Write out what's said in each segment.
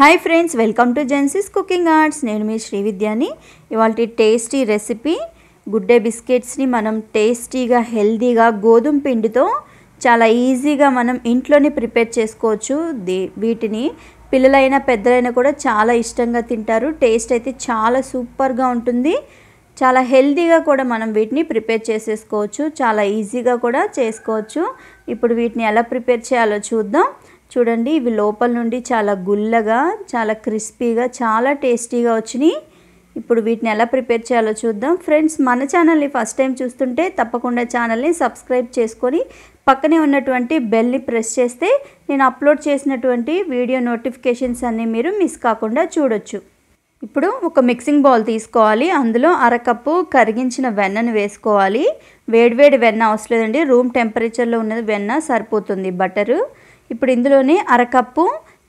hi friends welcome to జెన్సీస్ cooking arts నేను మీ శ్రీవిద్యాని ఇవాళ టేస్టీ రెసిపీ గుడ్డే బిస్కెట్స్ని మనం టేస్టీగా హెల్దీగా గోధుమ పిండితో చాలా ఈజీగా మనం ఇంట్లోనే ప్రిపేర్ చేసుకోవచ్చు దీ వీటిని పిల్లలైనా పెద్దలైనా కూడా చాలా ఇష్టంగా తింటారు టేస్ట్ అయితే చాలా సూపర్గా ఉంటుంది చాలా హెల్దీగా కూడా మనం వీటిని ప్రిపేర్ చేసేసుకోవచ్చు చాలా ఈజీగా కూడా చేసుకోవచ్చు ఇప్పుడు వీటిని ఎలా ప్రిపేర్ చేయాలో చూద్దాం చూడండి ఇవి లోపల నుండి చాలా గుల్లగా చాలా క్రిస్పీగా చాలా టేస్టీగా వచ్చినాయి ఇప్పుడు వీటిని ఎలా ప్రిపేర్ చేయాలో చూద్దాం ఫ్రెండ్స్ మన ఛానల్ని ఫస్ట్ టైం చూస్తుంటే తప్పకుండా ఛానల్ని సబ్స్క్రైబ్ చేసుకొని పక్కనే ఉన్నటువంటి బెల్ని ప్రెస్ చేస్తే నేను అప్లోడ్ చేసినటువంటి వీడియో నోటిఫికేషన్స్ అన్నీ మీరు మిస్ కాకుండా చూడొచ్చు ఇప్పుడు ఒక మిక్సింగ్ బౌల్ తీసుకోవాలి అందులో అరకప్పు కరిగించిన వెన్నను వేసుకోవాలి వేడివేడి వెన్న అవసరం లేదండి రూమ్ టెంపరేచర్లో ఉన్నది వెన్న సరిపోతుంది బటరు ఇప్పుడు ఇందులోనే అరకప్పు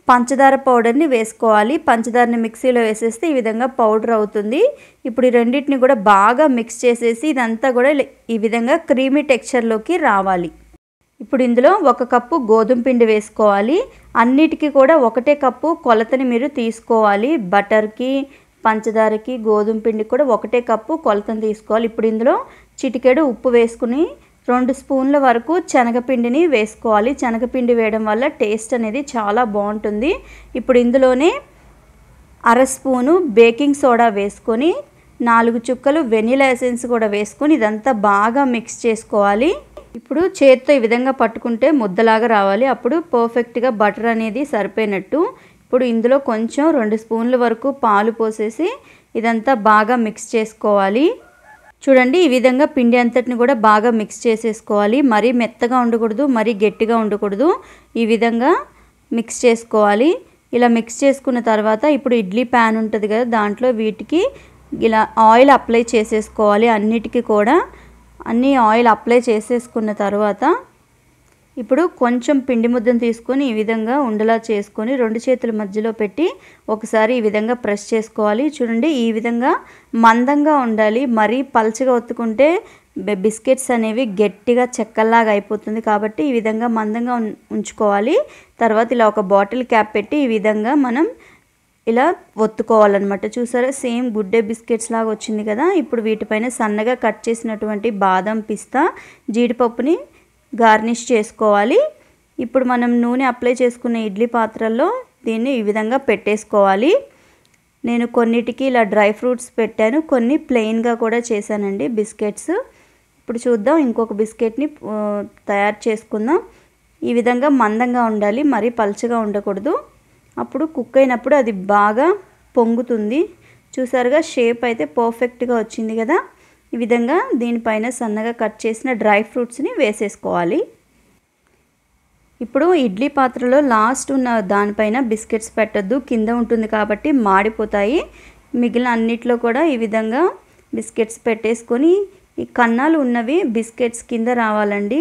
పంచదార పౌడర్ని వేసుకోవాలి పంచదారని మిక్సీలో వేసేస్తే ఈ విధంగా పౌడర్ అవుతుంది ఇప్పుడు ఈ రెండింటిని కూడా బాగా మిక్స్ చేసేసి ఇదంతా కూడా ఈ విధంగా క్రీమీ టెక్స్చర్లోకి రావాలి ఇప్పుడు ఇందులో ఒక కప్పు గోధుమ పిండి వేసుకోవాలి అన్నిటికీ కూడా ఒకటే కప్పు కొలతని మీరు తీసుకోవాలి బటర్కి పంచదారకి గోధుమ పిండికి కూడా ఒకటే కప్పు కొలతను తీసుకోవాలి ఇప్పుడు ఇందులో చిటికెడు ఉప్పు వేసుకుని రెండు స్పూన్ల వరకు శనగపిండిని వేసుకోవాలి శనగపిండి వేయడం వల్ల టేస్ట్ అనేది చాలా బాగుంటుంది ఇప్పుడు ఇందులోనే అర స్పూను బేకింగ్ సోడా వేసుకొని నాలుగు చుక్కలు వెనీలా ఎసెన్స్ కూడా వేసుకొని ఇదంతా బాగా మిక్స్ చేసుకోవాలి ఇప్పుడు చేత్తో ఈ విధంగా పట్టుకుంటే ముద్దలాగా రావాలి అప్పుడు పర్ఫెక్ట్గా బటర్ అనేది సరిపోయినట్టు ఇప్పుడు ఇందులో కొంచెం రెండు స్పూన్ల వరకు పాలు పోసేసి ఇదంతా బాగా మిక్స్ చేసుకోవాలి చూడండి ఈ విధంగా పిండి అంతటిని కూడా బాగా మిక్స్ చేసేసుకోవాలి మరీ మెత్తగా ఉండకూడదు మరీ గట్టిగా ఉండకూడదు ఈ విధంగా మిక్స్ చేసుకోవాలి ఇలా మిక్స్ చేసుకున్న తర్వాత ఇప్పుడు ఇడ్లీ ప్యాన్ ఉంటుంది కదా దాంట్లో వీటికి ఇలా ఆయిల్ అప్లై చేసేసుకోవాలి అన్నిటికీ కూడా అన్నీ ఆయిల్ అప్లై చేసేసుకున్న తర్వాత ఇప్పుడు కొంచెం పిండి ముద్దను తీసుకొని ఈ విధంగా ఉండలా చేసుకొని రెండు చేతుల మధ్యలో పెట్టి ఒకసారి ఈ విధంగా ప్రెస్ చేసుకోవాలి చూడండి ఈ విధంగా మందంగా ఉండాలి మరీ పల్చగా ఒత్తుకుంటే బిస్కెట్స్ అనేవి గట్టిగా చెక్కల్లాగా అయిపోతుంది కాబట్టి ఈ విధంగా మందంగా ఉంచుకోవాలి తర్వాత ఇలా ఒక బాటిల్ క్యాప్ పెట్టి ఈ విధంగా మనం ఇలా ఒత్తుకోవాలన్నమాట చూసారా సేమ్ గుడ్డే బిస్కెట్స్ లాగా వచ్చింది కదా ఇప్పుడు వీటిపైన సన్నగా కట్ చేసినటువంటి బాదం పిస్తా జీడిపప్పుని గార్నిష్ చేసుకోవాలి ఇప్పుడు మనం నూనె అప్లై చేసుకున్న ఇడ్లీ పాత్రల్లో దీన్ని ఈ విధంగా పెట్టేసుకోవాలి నేను కొన్నిటికి ఇలా డ్రై ఫ్రూట్స్ పెట్టాను కొన్ని ప్లెయిన్గా కూడా చేశానండి బిస్కెట్స్ ఇప్పుడు చూద్దాం ఇంకొక బిస్కెట్ని తయారు చేసుకుందాం ఈ విధంగా మందంగా ఉండాలి మరీ పలుచగా ఉండకూడదు అప్పుడు కుక్ అయినప్పుడు అది బాగా పొంగుతుంది చూసారుగా షేప్ అయితే పర్ఫెక్ట్గా వచ్చింది కదా ఈ విధంగా దీనిపైన సన్నగా కట్ చేసిన డ్రై ఫ్రూట్స్ని వేసేసుకోవాలి ఇప్పుడు ఇడ్లీ పాత్రలో లాస్ట్ ఉన్న దానిపైన బిస్కెట్స్ పెట్టద్దు కింద ఉంటుంది కాబట్టి మాడిపోతాయి మిగిలిన అన్నిట్లో కూడా ఈ విధంగా బిస్కెట్స్ పెట్టేసుకొని ఈ కన్నాలు ఉన్నవి బిస్కెట్స్ కింద రావాలండి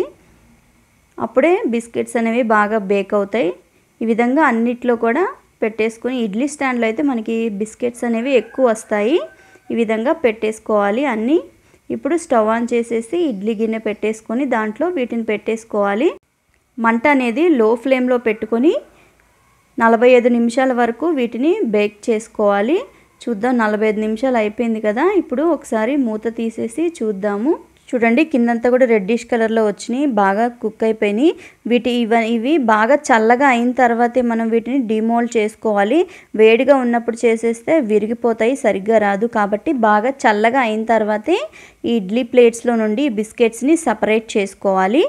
అప్పుడే బిస్కెట్స్ అనేవి బాగా బేక్ అవుతాయి ఈ విధంగా అన్నిట్లో కూడా పెట్టేసుకొని ఇడ్లీ స్టాండ్లో అయితే మనకి బిస్కెట్స్ అనేవి ఎక్కువ వస్తాయి ఈ విధంగా పెట్టేసుకోవాలి అన్నీ ఇప్పుడు స్టవ్ ఆన్ చేసేసి ఇడ్లీ గిన్నె పెట్టేసుకొని దాంట్లో వీటిని పెట్టేసుకోవాలి మంట అనేది లో ఫ్లేమ్లో పెట్టుకొని నలభై ఐదు నిమిషాల వరకు వీటిని బేక్ చేసుకోవాలి చూద్దాం నలభై ఐదు నిమిషాలు అయిపోయింది కదా ఇప్పుడు ఒకసారి మూత తీసేసి చూద్దాము చూడండి కిందంతా కూడా రెడ్డిష్ కలర్లో వచ్చినాయి బాగా కుక్ అయిపోయినాయి వీటి ఇవ ఇవి బాగా చల్లగా అయిన తర్వాతే మనం వీటిని డిమోల్డ్ చేసుకోవాలి వేడిగా ఉన్నప్పుడు చేసేస్తే విరిగిపోతాయి సరిగ్గా రాదు కాబట్టి బాగా చల్లగా అయిన తర్వాతే ఈ ఇడ్లీ ప్లేట్స్లో నుండి బిస్కెట్స్ని సపరేట్ చేసుకోవాలి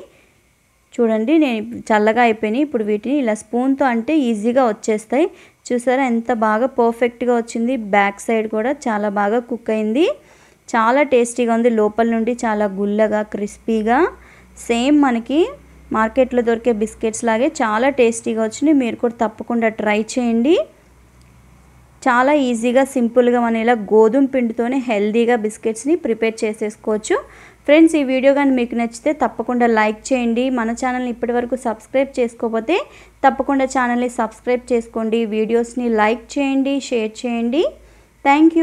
చూడండి నేను చల్లగా అయిపోయినాయి ఇప్పుడు వీటిని ఇలా స్పూన్తో అంటే ఈజీగా వచ్చేస్తాయి చూసారా ఎంత బాగా పర్ఫెక్ట్గా వచ్చింది బ్యాక్ సైడ్ కూడా చాలా బాగా కుక్ అయింది చాలా టేస్టీగా ఉంది లోపల నుండి చాలా గుల్లగా క్రిస్పీగా సేమ్ మనకి మార్కెట్లో దొరికే బిస్కెట్స్ లాగే చాలా టేస్టీగా వచ్చింది మీరు కూడా తప్పకుండా ట్రై చేయండి చాలా ఈజీగా సింపుల్గా మన ఇలా గోధుమ పిండితోనే హెల్దీగా బిస్కెట్స్ని ప్రిపేర్ చేసేసుకోవచ్చు ఫ్రెండ్స్ ఈ వీడియో కానీ మీకు నచ్చితే తప్పకుండా లైక్ చేయండి మన ఛానల్ని ఇప్పటివరకు సబ్స్క్రైబ్ చేసుకోకపోతే తప్పకుండా ఛానల్ని సబ్స్క్రైబ్ చేసుకోండి వీడియోస్ని లైక్ చేయండి షేర్ చేయండి థ్యాంక్